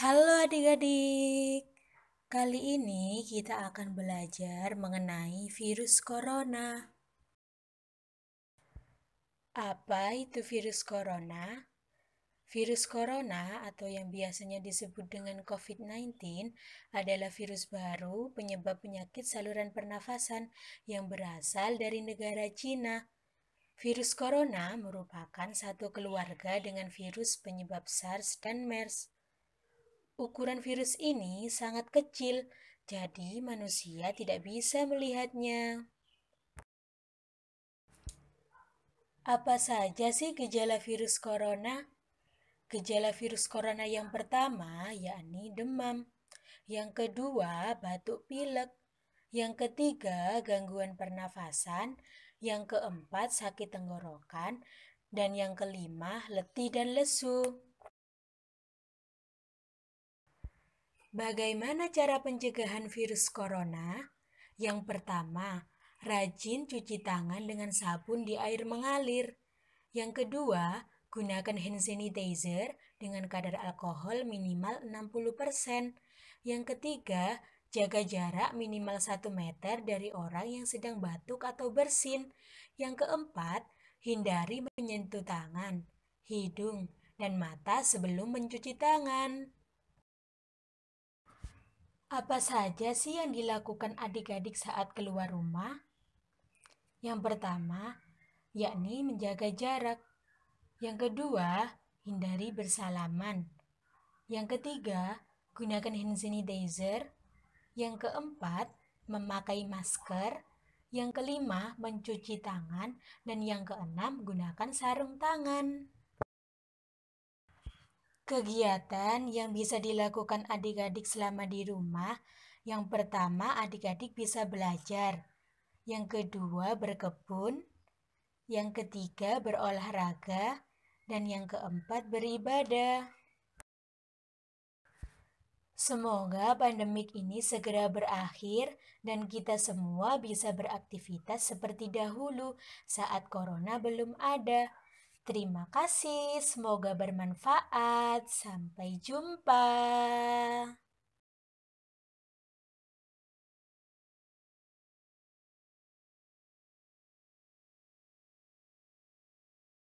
Halo adik-adik. Kali ini kita akan belajar mengenai virus corona. Apa itu virus corona? Virus corona atau yang biasanya disebut dengan COVID-19 adalah virus baru penyebab penyakit saluran pernafasan yang berasal dari negara Cina. Virus corona merupakan satu keluarga dengan virus penyebab SARS dan MERS. Ukuran virus ini sangat kecil, jadi manusia tidak bisa melihatnya. Apa saja sih gejala virus corona? Gejala virus corona yang pertama yakni demam, yang kedua batuk pilek, yang ketiga gangguan pernafasan, yang keempat sakit tenggorokan, dan yang kelima letih dan lesu. Bagaimana cara pencegahan virus corona? Yang pertama, rajin cuci tangan dengan sabun di air mengalir. Yang kedua, gunakan hand sanitizer dengan kadar alkohol minimal 60%. Yang ketiga, jaga jarak minimal 1 meter dari orang yang sedang batuk atau bersin. Yang keempat, hindari menyentuh tangan, hidung, dan mata sebelum mencuci tangan. Apa saja sih yang dilakukan adik-adik saat keluar rumah? Yang pertama, yakni menjaga jarak. Yang kedua, hindari bersalaman. Yang ketiga, gunakan hand sanitizer. Yang keempat, memakai masker. Yang kelima, mencuci tangan. Dan yang keenam, gunakan sarung tangan. Kegiatan yang bisa dilakukan adik-adik selama di rumah, yang pertama adik-adik bisa belajar, yang kedua berkebun, yang ketiga berolahraga, dan yang keempat beribadah. Semoga pandemik ini segera berakhir dan kita semua bisa beraktivitas seperti dahulu saat corona belum ada. Terima kasih, semoga bermanfaat. Sampai jumpa.